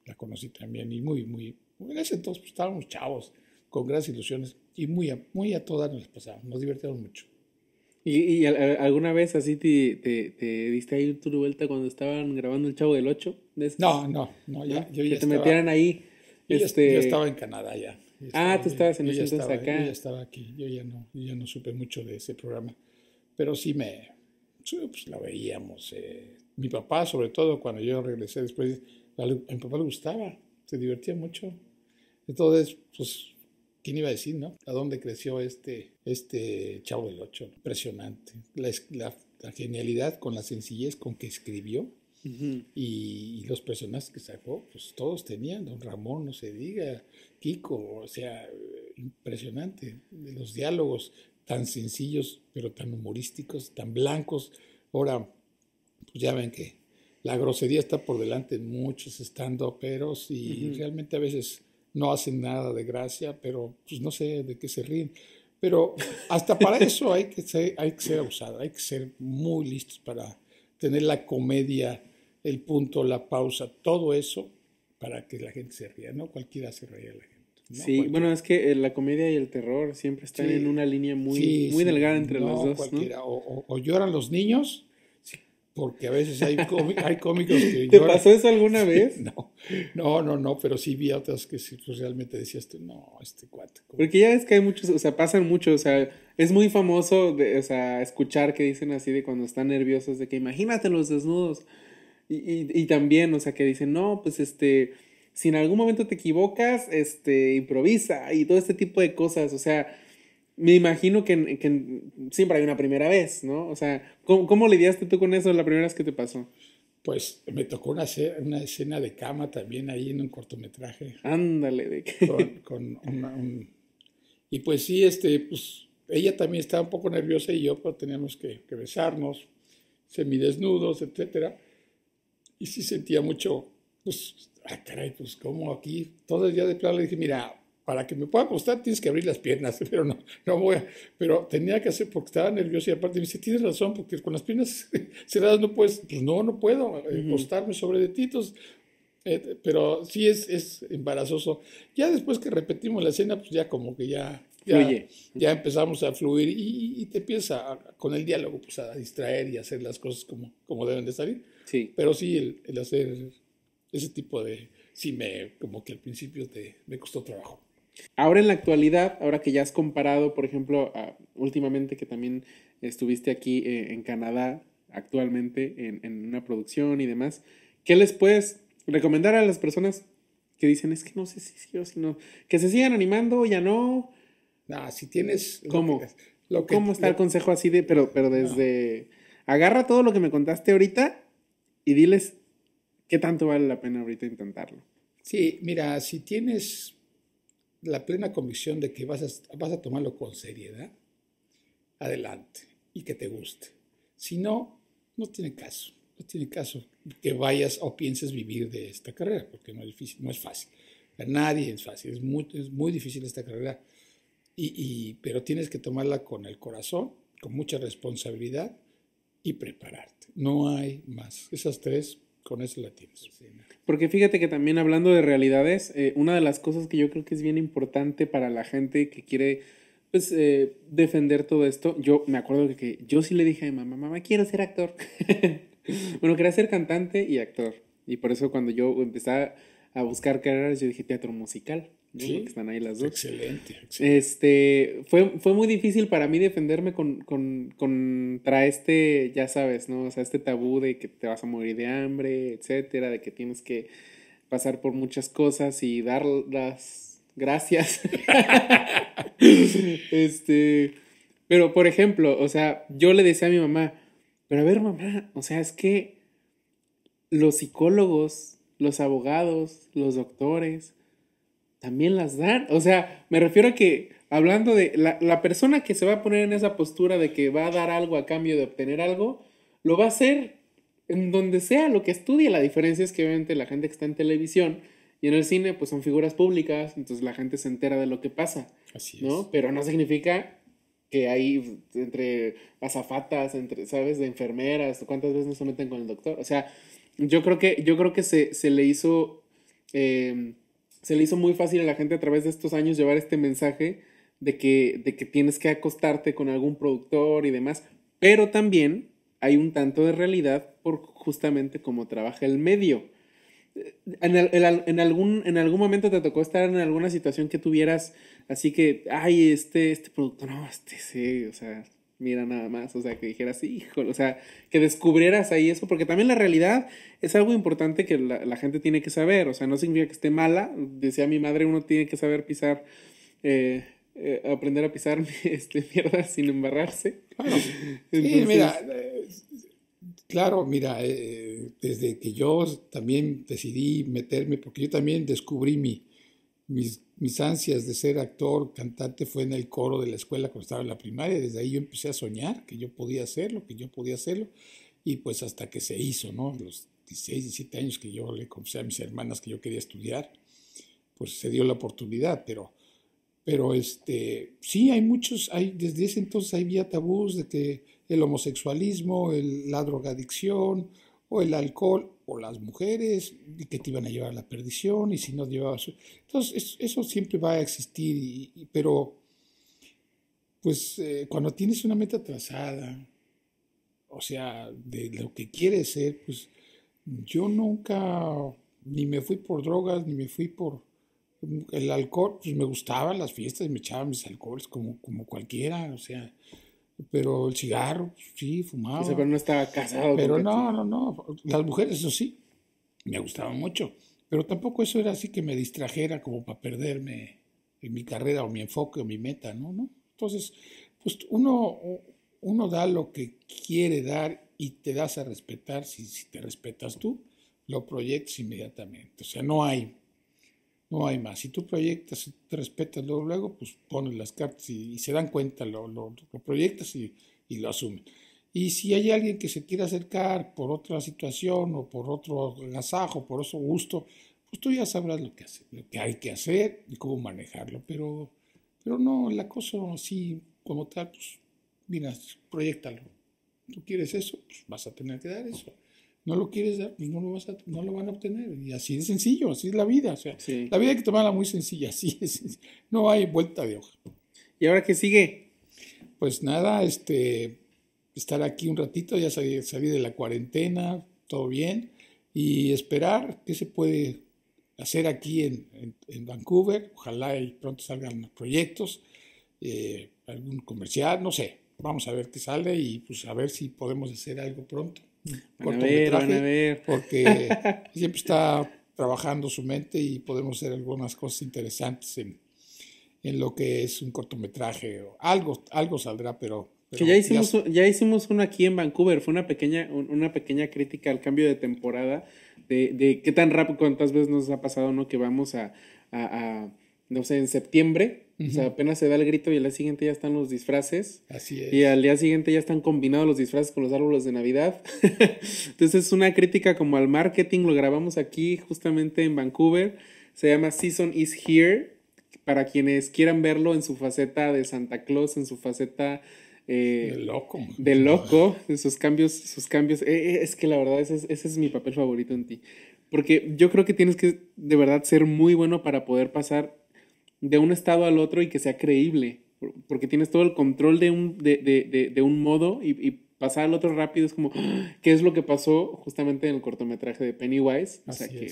la conocí también, y muy, muy, en ese entonces pues, estábamos chavos, con grandes ilusiones, y muy muy a todas nos pasaba, nos divertíamos mucho. ¿Y, alguna vez así te, diste ahí tu vuelta cuando estaban grabando El Chavo del 8? No, no, no, ya. Yo que te metieran ahí. Yo, este, estaba en Canadá ya. ah, tú estabas en ese entonces acá. Yo ya estaba aquí, yo ya, no, supe mucho de ese programa. Pero sí me. Pues la veíamos. Eh, mi papá, sobre todo, cuando yo regresé después, a mi papá le gustaba, se divertía mucho. Entonces, pues ¿Quién iba a decir, no? ¿A dónde creció este, este Chavo del Ocho? Impresionante. La, genialidad con la sencillez con que escribió. y, los personajes que sacó, pues todos tenían, don Ramón, no se diga, Kiko, o sea, impresionante. Los diálogos tan sencillos, pero tan humorísticos, tan blancos. Ahora, pues ya ven que la grosería está por delante en muchos estando, pero si realmente a veces no hacen nada de gracia, pero pues no sé de qué se ríen. Pero hasta para eso hay que ser, hay que ser abusado, hay que ser muy listos para tener la comedia, el punto, la pausa, todo eso para que la gente se ría, ¿no? Cualquiera se ría la gente. sí, bueno, es que eh, la comedia y el terror siempre están en una línea muy, muy delgada entre los dos. o, lloran los niños porque a veces hay, cómicos, hay cómicos que... ¿Te pasó eso alguna vez? No, no, no, no, pero sí vi otras que sí, pues, realmente decías este, tú, no, este cuate. Porque ya es que hay muchos, o sea, pasan muchos, o sea, es muy famoso, de, o escuchar que dicen así de cuando están nerviosos, de que imagínate los desnudos. Y, y, y también, o sea, que dicen, no, pues este, si en algún momento te equivocas, este, improvisa y todo este tipo de cosas, o sea me imagino que, siempre hay una primera vez, ¿no? O sea, ¿cómo, le lidiaste tú con eso la primera vez que te pasó? Pues me tocó una, una escena de cama también ahí en un cortometraje. Ándale, de Con, Y pues sí, este, pues ella también estaba un poco nerviosa y yo pero pues, teníamos que, que besarnos, semidesnudos, etc. Y sí sentía mucho, pues, ah, caray, pues ¿cómo aquí, todo el día de plano le dije, mira, para que me pueda acostar tienes que abrir las piernas, pero no, no voy a, pero tenía que hacer porque estaba nervioso y aparte me dice, tienes razón, porque con las piernas cerradas no puedes, pues no, no puedo eh, acostarme sobre de eh, pero sí es, es embarazoso. Ya después que repetimos la escena, pues ya como que ya, ya, empezamos a fluir y, te empieza con el diálogo pues a distraer y hacer las cosas como, como deben de salir. Pero sí, el, hacer ese tipo de, sí me, como que al principio te, me costó trabajo. Ahora en la actualidad, ahora que ya has comparado, por ejemplo, últimamente que también estuviste aquí eh, en Canadá, actualmente en, en, una producción y demás, ¿qué les puedes recomendar a las personas que dicen, es que no sé si sí o si no, que se sigan animando, ya no? No, si tienes... ¿Cómo? Lo ¿Cómo está el consejo así de, pero, pero desde... Agarra todo lo que me contaste ahorita y diles qué tanto vale la pena ahorita intentarlo. Sí, mira, si tienes la plena convicción de que vas a, vas a tomarlo con seriedad, adelante y que te guste. Si no, no tiene caso, no tiene caso que vayas o pienses vivir de esta carrera, porque no es, difícil, no es fácil. A nadie es fácil, es muy, es muy difícil esta carrera, y, y, pero tienes que tomarla con el corazón, con mucha responsabilidad y prepararte. No hay más. Esas tres con eso la tienes. Porque fíjate que también hablando de realidades, eh, una de las cosas que yo creo que es bien importante para la gente que quiere pues eh, defender todo esto, yo me acuerdo que, que yo sí le dije a mi mamá, mamá, quiero ser actor. bueno, quería ser cantante y actor. Y por eso cuando yo empecé a buscar carreras, yo dije teatro musical. Están ahí las dos. Excelente, Este, fue, fue muy difícil para mí defenderme contra este, ya sabes, ¿no? O sea, este tabú de que te vas a morir de hambre, etcétera, de que tienes que pasar por muchas cosas y dar las gracias. este, pero por ejemplo, o sea, yo le decía a mi mamá, pero a ver, mamá, o sea, es que los psicólogos, los abogados, los doctores, también las dan. O sea, me refiero a que, hablando de la, persona que se va a poner en esa postura de que va a dar algo a cambio de obtener algo, lo va a hacer en donde sea lo que estudie. La diferencia es que obviamente la gente que está en televisión y en el cine, pues son figuras públicas, entonces la gente se entera de lo que pasa. Así ¿no? Es. Pero no significa que hay entre azafatas, entre, ¿sabes?, de enfermeras, cuántas veces no se meten con el doctor. O sea, yo creo que, yo creo que se, se le hizo... Eh, se le hizo muy fácil a la gente a través de estos años llevar este mensaje de que, de que tienes que acostarte con algún productor y demás, pero también hay un tanto de realidad por justamente cómo trabaja el medio. En, algún, en algún momento te tocó estar en alguna situación que tuvieras así que, ay, este, este producto, no, este sí, o sea, mira nada más, o sea, que dijeras, híjole, o sea, que descubrieras ahí eso, porque también la realidad es algo importante que la, gente tiene que saber, o sea, no significa que esté mala, decía mi madre, uno tiene que saber pisar, eh, eh, aprender a pisar este, mierda sin embarrarse. mira, eh, claro, mira, desde que yo también decidí meterme, porque yo también descubrí mi mis, ansias de ser actor, cantante, fue en el coro de la escuela cuando estaba en la primaria. Desde ahí yo empecé a soñar que yo podía hacerlo, que yo podía hacerlo. Y pues hasta que se hizo, ¿no? Los 16, 17 años que yo le confesé a mis hermanas que yo quería estudiar, pues se dio la oportunidad, pero... Pero este, sí, hay muchos, hay, desde ese entonces había tabús de que el homosexualismo, la drogadicción, o el alcohol, o las mujeres, que te iban a llevar a la perdición, y si no llevabas... Entonces, eso siempre va a existir, pero pues eh, cuando tienes una meta trazada, o sea, de lo que quieres ser, pues yo nunca ni me fui por drogas, ni me fui por el alcohol, pues me gustaban las fiestas, y me echaban mis alcoholes como, como cualquiera, o sea, pero el cigarro, sí, fumaba. O sea, pero no estaba casado. Pero no, no, no. Las mujeres, eso sí, me gustaban mucho. Pero tampoco eso era así que me distrajera como para perderme en mi carrera o mi enfoque o mi meta, ¿no? Entonces, pues uno, uno da lo que quiere dar y te das a respetar. Si, si te respetas tú, lo proyectas inmediatamente. O sea, no hay no hay más. Si tú proyectas, y te respetas luego, pues pones las cartas y, se dan cuenta, lo, proyectas y, lo asumen. Y si hay alguien que se quiere acercar por otra situación o por otro agasajo, por otro gusto, pues tú ya sabrás lo que, hay que hacer y cómo manejarlo. Pero, pero no, el acoso así como tal, pues mira, proyectalo. ¿Tú quieres eso? Pues vas a tener que dar eso no lo quieres dar, pues no lo, vas a, van a obtener. Y así de sencillo, así es la vida. sea, la vida hay que tomarla muy sencilla, así es. No hay vuelta de hoja. ¿Y ahora qué sigue? Pues nada, este, estar aquí un ratito, ya salí, de la cuarentena, todo bien, y esperar qué se puede hacer aquí en, Vancouver. Ojalá y pronto salgan los proyectos, eh, algún comercial, no sé. Vamos a ver qué sale y pues a ver si podemos hacer algo pronto. Van a ver, Porque siempre está trabajando su mente y podemos hacer algunas cosas interesantes en, lo que es un cortometraje. O algo, algo saldrá, pero... ya hicimos, ya... hicimos uno aquí en Vancouver, fue una pequeña, una pequeña crítica al cambio de temporada, de, qué tan rápido, cuántas veces nos ha pasado, ¿no? Que vamos a no sé, en septiembre. O sea, apenas se da el grito y al día siguiente ya están los disfraces. Así es. Y al día siguiente ya están combinados los disfraces con los árboles de Navidad. Entonces es una crítica como al marketing. Lo grabamos aquí justamente en Vancouver. Se llama Season is Here. Para quienes quieran verlo en su faceta de Santa Claus, en su faceta eh, de loco. De loco, de sus cambios, sus cambios. Eh, eh, es que la verdad, ese es mi papel favorito en ti. Porque yo creo que tienes que de verdad ser muy bueno para poder pasar de un estado al otro y que sea creíble, porque tienes todo el control de un, de, de, de, de un modo y, pasar al otro rápido es como, ¿qué es lo que pasó justamente en el cortometraje de Pennywise?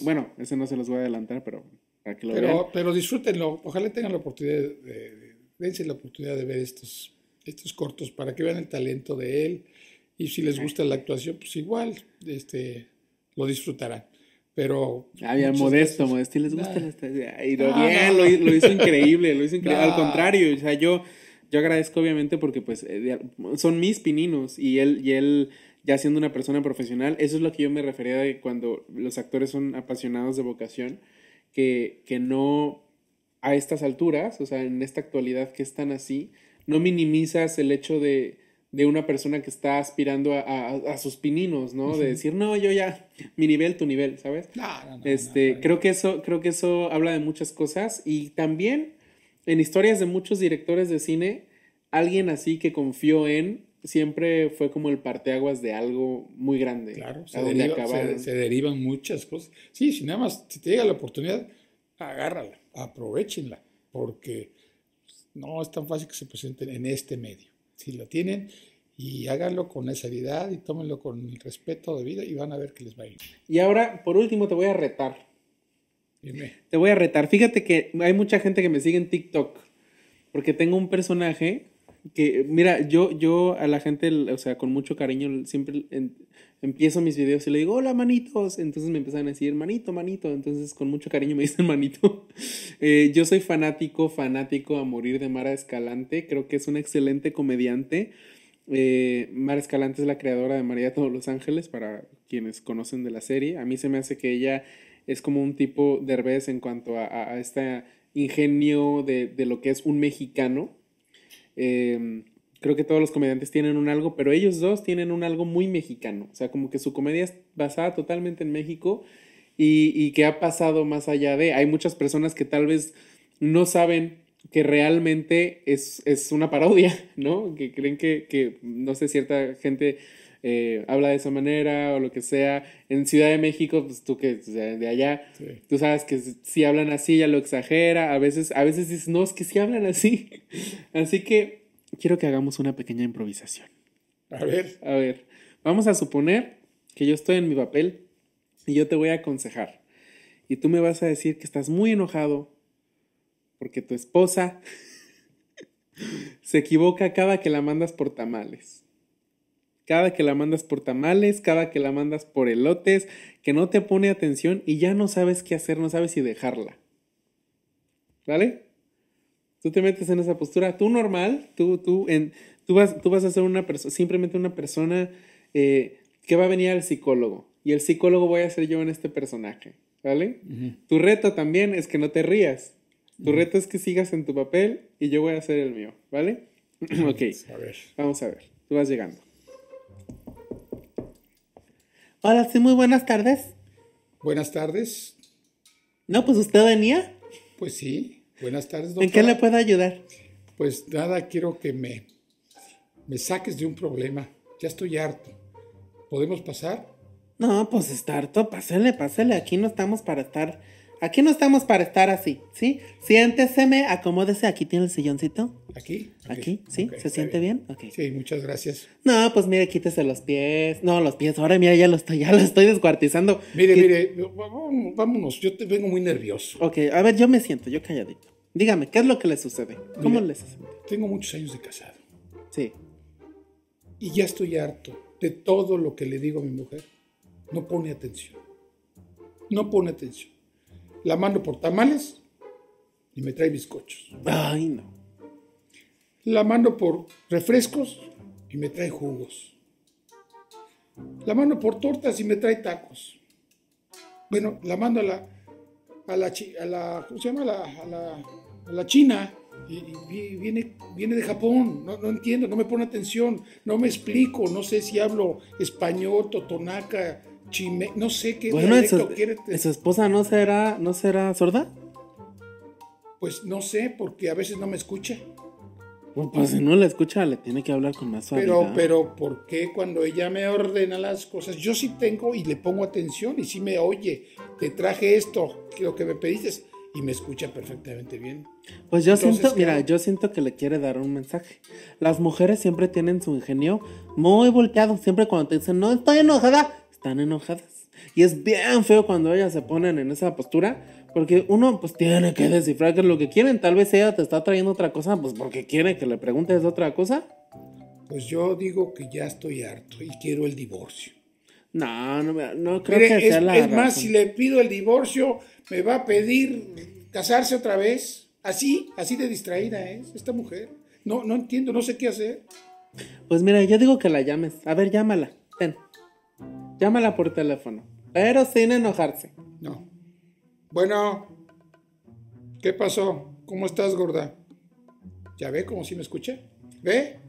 bueno, ese no se los voy a adelantar, pero para que lo pero, vean. Pero disfrútenlo, ojalá tengan la oportunidad, de, dense la oportunidad de ver estos, estos cortos para que vean el talento de él y si les gusta la actuación, pues igual, este, lo disfrutarán. Pero. Ah, Había modesto, modesto, y les gusta la Y lo, bien, lo, hizo increíble, lo hizo increíble. Al contrario, o sea, yo, yo agradezco obviamente porque pues eh, son mis pininos y él, y él ya siendo una persona profesional, eso es lo que yo me refería de cuando los actores son apasionados de vocación, que, que no a estas alturas, o sea, en esta actualidad que están así, no minimizas el hecho de, de una persona que está aspirando a, sus pininos, ¿no? De decir, no, yo ya, mi nivel, tu nivel, ¿sabes? este, creo que eso, creo que eso habla de muchas cosas. Y también en historias de muchos directores de cine, alguien así que confió en siempre fue como el parteaguas de algo muy grande. Claro, se, derivan muchas cosas. Sí, si nada más, si te llega la oportunidad, agárrala, aprovechenla, porque no es tan fácil que se presenten en este medio si lo tienen, y háganlo con necesidad seriedad y tómenlo con el respeto debido y van a ver que les va a ir. Y ahora, por último, te voy a retar. Te voy a retar. Fíjate que hay mucha gente que me sigue en TikTok porque tengo un personaje que mira, yo, yo a la gente, o sea, con mucho cariño, siempre empiezo mis videos y le digo, hola manitos, entonces me empiezan a decir manito, manito, entonces con mucho cariño me dicen manito. Eh, yo soy fanático, fanático a morir de Mara Escalante, creo que es una excelente comediante. Eh, Mara Escalante es la creadora de María de todos los ángeles, para quienes conocen de la serie. A mí se me hace que ella es como un tipo de revés en cuanto a, este ingenio de, de lo que es un mexicano Em, creo que todos los comediantes tienen un algo, pero ellos dos tienen un algo muy mexicano. O sea, como que su comedia es basada totalmente en México y, que ha pasado más allá de. Hay muchas personas que tal vez no saben que realmente es, una parodia, ¿no? Que creen que, que no sé, cierta gente eh, habla de esa manera o lo que sea. En Ciudad de México, pues tú que de allá, tú sabes que si hablan así, ya lo exagera. A veces, a veces dices, no, es que si hablan así. así que quiero que hagamos una pequeña improvisación. A ver. A ver, vamos a suponer que yo estoy en mi papel y yo te voy a aconsejar. Y tú me vas a decir que estás muy enojado porque tu esposa se equivoca cada que la mandas por tamales cada que la mandas por tamales, cada que la mandas por elotes, que no te pone atención y ya no sabes qué hacer, no sabes si dejarla. ¿Vale? Tú te metes en esa postura, tú normal, tú, tú, tú, vas, tú vas a ser una persona, simplemente una persona eh, que va a venir al psicólogo y el psicólogo voy a ser yo en este personaje, ¿vale? Tu reto también es que no te rías. Tu reto es que sigas en tu papel y yo voy a hacer el mío, ¿vale? ok. Vamos a ver. Tú vas llegando. Hola, sí, muy buenas tardes. Buenas tardes. No, pues usted venía. Pues sí, buenas tardes, doctor. ¿En qué le puedo ayudar? Pues nada, quiero que me, me saques de un problema. Ya estoy harto. ¿Podemos pasar? No, pues está harto. Pásele, pásele. Aquí no estamos para estar Aquí no estamos para estar así, ¿sí? Siénteseme, acomódese. Aquí tiene el silloncito. ¿Aquí? Aquí, ¿sí? ¿Se siente bien? Sí, muchas gracias. No, pues mire, quítese los pies. No, los pies. Ahora mira, ya los estoy, ya lo estoy descuartizando. Mire, mire, vámonos. Yo te vengo muy nervioso. Ok, a ver, yo me siento, yo calladito. Dígame, ¿qué es lo que le sucede? ¿Cómo le les sucede? Tengo muchos años de casado. Sí. Y ya estoy harto de todo lo que le digo a mi mujer. No pone atención. No pone atención la mando por tamales y me trae bizcochos. Ay, no. La mando por refrescos y me trae jugos. La mando por tortas y me trae tacos. Bueno, la mando a la, a la, la ¿cómo se llama? A la, a la, China. Y, viene, viene de Japón, no, no, entiendo, no me pone atención, no me explico, no sé si hablo español, totonaca, no sé qué bueno, pues su, quiere. ¿Su esposa no será, no será sorda? Pues no sé, porque a veces no me escucha. pues si no la escucha, le tiene que hablar con más suavidad. Pero, pero, ¿por qué cuando ella me ordena las cosas? Yo sí tengo y le pongo atención y sí me oye. Te traje esto, lo que me pediste. Y me escucha perfectamente bien. Pues yo siento, mira, yo siento que le quiere dar un mensaje. Las mujeres siempre tienen su ingenio muy volteado. Siempre cuando te dicen, no, estoy enojada, están enojadas. Y es bien feo cuando ellas se ponen en esa postura, porque uno pues tiene que descifrar Que es lo que quieren. Tal vez ella te está trayendo otra cosa, pues porque quiere que le preguntes otra cosa. Pues yo digo que ya estoy harto y quiero el divorcio. No, no, creo que sea la. Es más, si le pido el divorcio, me va a pedir casarse otra vez. Así, así de distraída es esta mujer. No, no entiendo, no sé qué hacer. Pues mira, yo digo que la llames. A ver, llámala. Ven. Llámala por teléfono, pero sin enojarse. No. Bueno, ¿qué pasó? ¿Cómo estás, gorda? Ya ve como si me escucha. ¿Ve?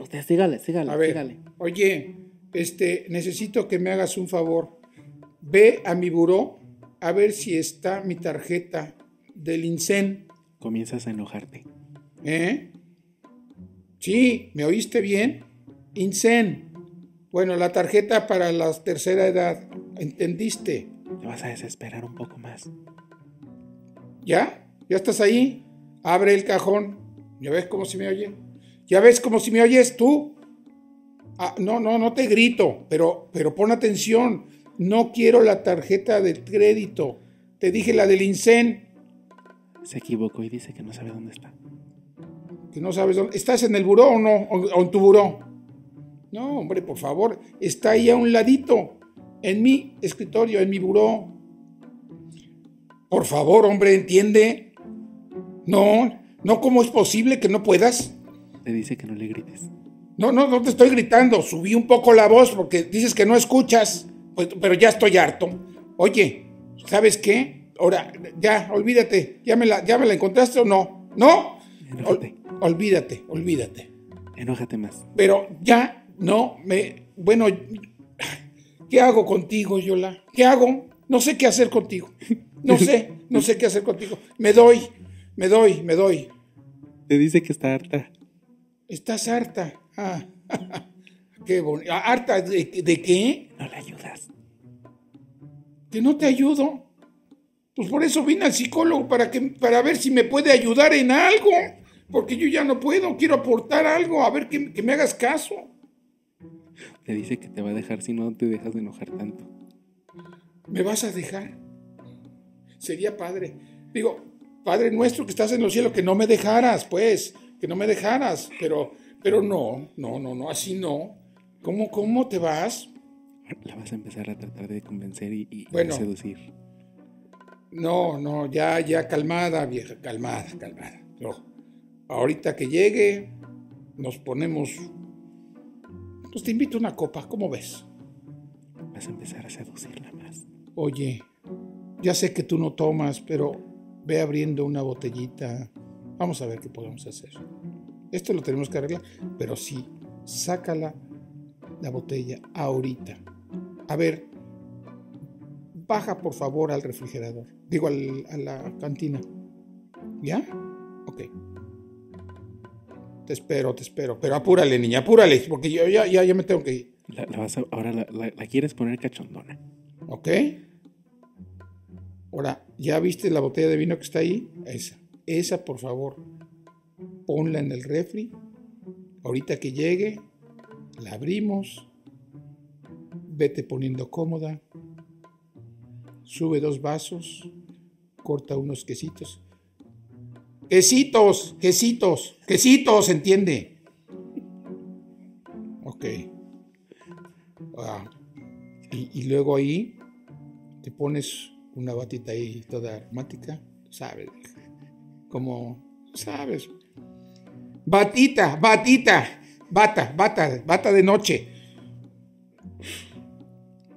Usted, sígale, sígale, Oye, este, necesito que me hagas un favor. Ve a mi buró a ver si está mi tarjeta del INSEN. Comienzas a enojarte. ¿Eh? Sí, ¿me oíste bien? INSEN. Bueno, la tarjeta para la tercera edad. ¿Entendiste? Te vas a desesperar un poco más. ¿Ya? ¿Ya estás ahí? Abre el cajón. ¿Ya ves cómo si me oye? ¿Ya ves cómo si me oyes tú? Ah, no, no, no te grito, pero, pero pon atención. No quiero la tarjeta de crédito. Te dije la del INSEN. Se equivocó y dice que no sabe dónde está. Que no sabes dónde. ¿Estás en el buró o no? o en tu buró? No, hombre, por favor, está ahí a un ladito, en mi escritorio, en mi buró. Por favor, hombre, entiende. No, no, ¿cómo es posible que no puedas? Te dice que no le grites. No, no, no te estoy gritando. Subí un poco la voz porque dices que no escuchas, pues, pero ya estoy harto. Oye, ¿sabes qué? Ahora, ya, olvídate. ¿Ya me la, ya me la encontraste o no? ¿No? Enójate. olvídate, olvídate. Enójate más. Pero ya no, me, bueno, ¿qué hago contigo, Yola? ¿Qué hago? No sé qué hacer contigo. No sé, no sé qué hacer contigo. Me doy, me doy, me doy. Te dice que está harta. Estás harta. Ah, qué bonito. ¿Harta de, de qué? No la ayudas. Que no te ayudo. Pues por eso vine al psicólogo para, que, para ver si me puede ayudar en algo. Porque yo ya no puedo, quiero aportar algo, a ver que me hagas caso. Te dice que te va a dejar si no te dejas de enojar tanto. ¿Me vas a dejar? Sería padre. Digo, Padre nuestro que estás en los cielos, que no me dejaras, pues, que no me dejaras, pero, pero no, no, no, no, así no. ¿Cómo, cómo te vas? La vas a empezar a tratar de convencer y, seducir. No, no, ya, ya, calmada, vieja, calmada, calmada. No. Ahorita que llegue, nos ponemos pues te invito a una copa, ¿cómo ves? Vas a empezar a seducirla más. Oye, ya sé que tú no tomas, pero ve abriendo una botellita. Vamos a ver qué podemos hacer. Esto lo tenemos que arreglar, pero sí, sácala la botella ahorita. A ver, baja por favor al refrigerador, digo a la cantina. ¿Ya? Ok. Te espero, te espero. Pero apúrale, niña, apúrale, porque yo ya, me tengo que ir. La, vas ahora la, la, quieres poner cachondona. Ok. Ahora, ¿ya viste la botella de vino que está ahí? Esa. Esa, por favor. Ponla en el refri. Ahorita que llegue, la abrimos. Vete poniendo cómoda. Sube dos vasos. Corta unos quesitos. Quesitos, quesitos, quesitos, entiende. Ok. Ah, y, luego ahí te pones una batita ahí toda aromática, sabes, como sabes. Batita, batita, bata, bata, bata de noche.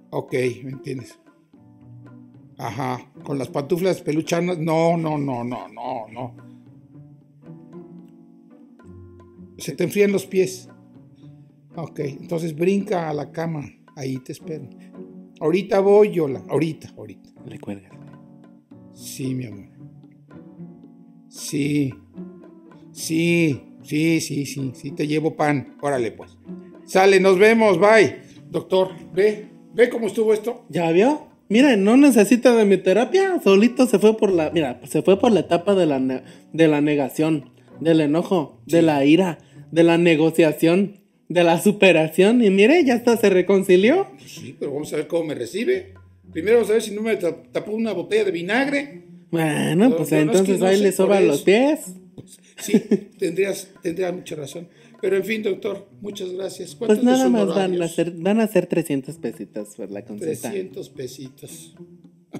Ok, ¿me entiendes? Ajá, con las pantuflas peluchanas, no, no, no, no, no, no. Se te enfrían los pies. Ok, entonces brinca a la cama. Ahí te espero. Ahorita voy, Yola. Ahorita, ahorita. Recuérdate. Sí, mi amor. Sí. Sí, sí, sí, sí. Sí, te llevo pan. Órale, pues. Sale, nos vemos. Bye. Doctor, ve. ¿Ve cómo estuvo esto? ¿Ya vio? Mira, no necesita de mi terapia. Solito se fue por la. Mira, se fue por la etapa de la, de la negación, del enojo, de la ira, de la negociación, de la superación. Y mire, ya hasta se reconcilió. Sí, pero vamos a ver cómo me recibe. Primero vamos a ver si no me tapó una botella de vinagre. Bueno, pues entonces ahí le sobran los pies. Pues, sí, tendrías, tendrías mucha razón. Pero en fin, doctor, muchas gracias. Pues nada más van a, ser, van a 300 pesitos por pues, la consulta. 300 pesitos.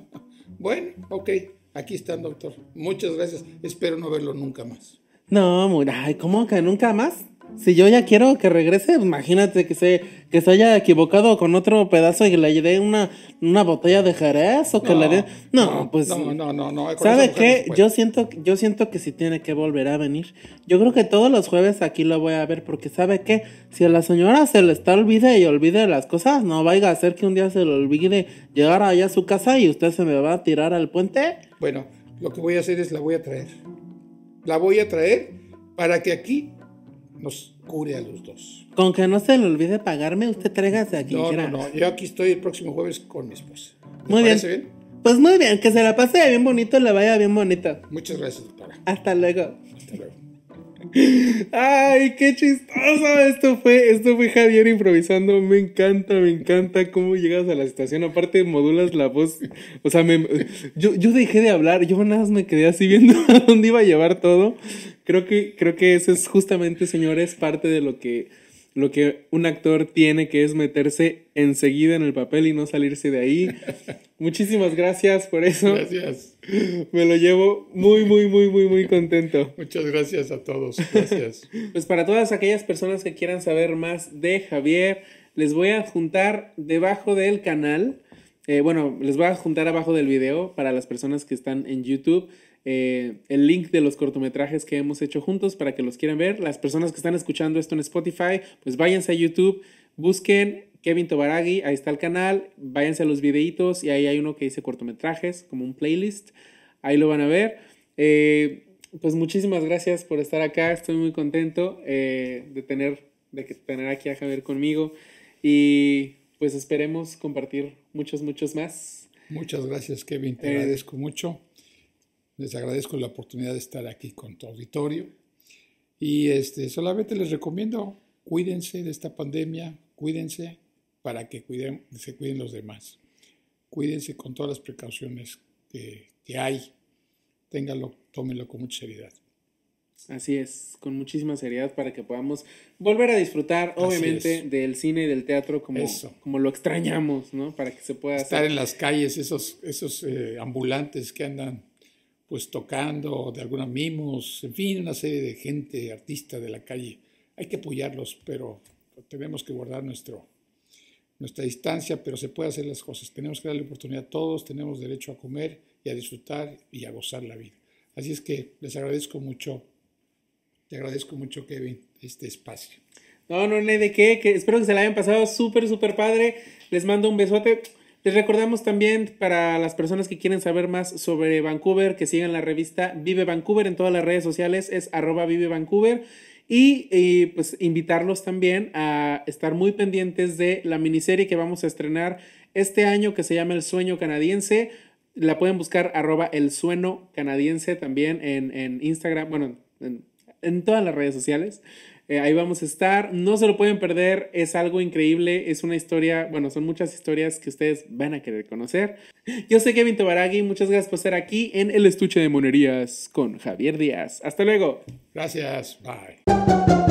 bueno, ok, aquí está, doctor. Muchas gracias. Espero no verlo nunca más. No, ay, ¿cómo que nunca más? Si yo ya quiero que regrese, imagínate que se, que se haya equivocado con otro pedazo y le dé una, una botella de jerez o que le dé... No, pues... No, no, no, no ¿Sabe qué? Yo siento, yo siento que si tiene que volver a venir. Yo creo que todos los jueves aquí lo voy a ver porque ¿sabe qué? Si a la señora se le está olvide y olvide las cosas, no vaya a ser que un día se le olvide llegar allá a su casa y usted se me va a tirar al puente. Bueno, lo que voy a hacer es la voy a traer la voy a traer para que aquí nos cure a los dos. Con que no se le olvide pagarme, usted tráigase aquí. No, no, no, yo aquí estoy el próximo jueves con mi esposa. Muy bien. bien. Pues muy bien, que se la pase bien bonito, la vaya bien bonito. Muchas gracias, doctora. Hasta luego. Hasta luego. Ay, qué chistoso. Esto fue, esto fue Javier improvisando. Me encanta, me encanta cómo llegas a la situación. Aparte, modulas la voz. O sea, me, yo, dejé de hablar. Yo nada más me quedé así viendo a dónde iba a llevar todo. Creo que, creo que eso es justamente, señores, parte de lo que lo que un actor tiene que es meterse enseguida en el papel y no salirse de ahí. Muchísimas gracias por eso. Gracias. Me lo llevo muy, muy, muy, muy, muy contento. Muchas gracias a todos. Gracias. pues para todas aquellas personas que quieran saber más de Javier, les voy a juntar debajo del canal. Eh, bueno, les voy a juntar abajo del video para las personas que están en YouTube eh, el link de los cortometrajes que hemos hecho juntos para que los quieran ver. Las personas que están escuchando esto en Spotify, pues váyanse a YouTube, busquen Kevin Tobaragui, ahí está el canal, váyanse a los videitos y ahí hay uno que dice cortometrajes, como un playlist, ahí lo van a ver. Eh, pues muchísimas gracias por estar acá, estoy muy contento eh, de, tener, de tener aquí a Javier conmigo y pues esperemos compartir muchos, muchos más. Muchas gracias Kevin, te agradezco mucho. Les agradezco la oportunidad de estar aquí con tu auditorio. Y este, solamente les recomiendo, cuídense de esta pandemia, cuídense para que se cuiden los demás. Cuídense con todas las precauciones que, hay. Ténganlo, tómenlo con mucha seriedad. Así es, con muchísima seriedad para que podamos volver a disfrutar, obviamente, del cine y del teatro como, lo extrañamos, ¿no? Para que se pueda... Estar en las calles, esos, esos eh, ambulantes que andan pues tocando de algunos mimos, en fin, una serie de gente, artistas de la calle. Hay que apoyarlos, pero tenemos que guardar nuestro, nuestra distancia, pero se puede hacer las cosas. Tenemos que darle oportunidad a todos, tenemos derecho a comer y a disfrutar y a gozar la vida. Así es que les agradezco mucho, te agradezco mucho, Kevin, este espacio. No, no, no, de qué, que espero que se la hayan pasado súper, súper padre. Les mando un besote. Les recordamos también para las personas que quieren saber más sobre Vancouver que sigan la revista Vive Vancouver en todas las redes sociales es arroba Vive Vancouver y, pues invitarlos también a estar muy pendientes de la miniserie que vamos a estrenar este año que se llama El Sueño Canadiense. La pueden buscar arroba el sueno canadiense también en, Instagram, bueno, en todas las redes sociales. Eh, ahí vamos a estar. No se lo pueden perder. Es algo increíble. Es una historia. Bueno, son muchas historias que ustedes van a querer conocer. Yo soy Kevin Tobaragui. Muchas gracias por estar aquí en el estuche de monerías con Javier Díaz. Hasta luego. Gracias. Bye.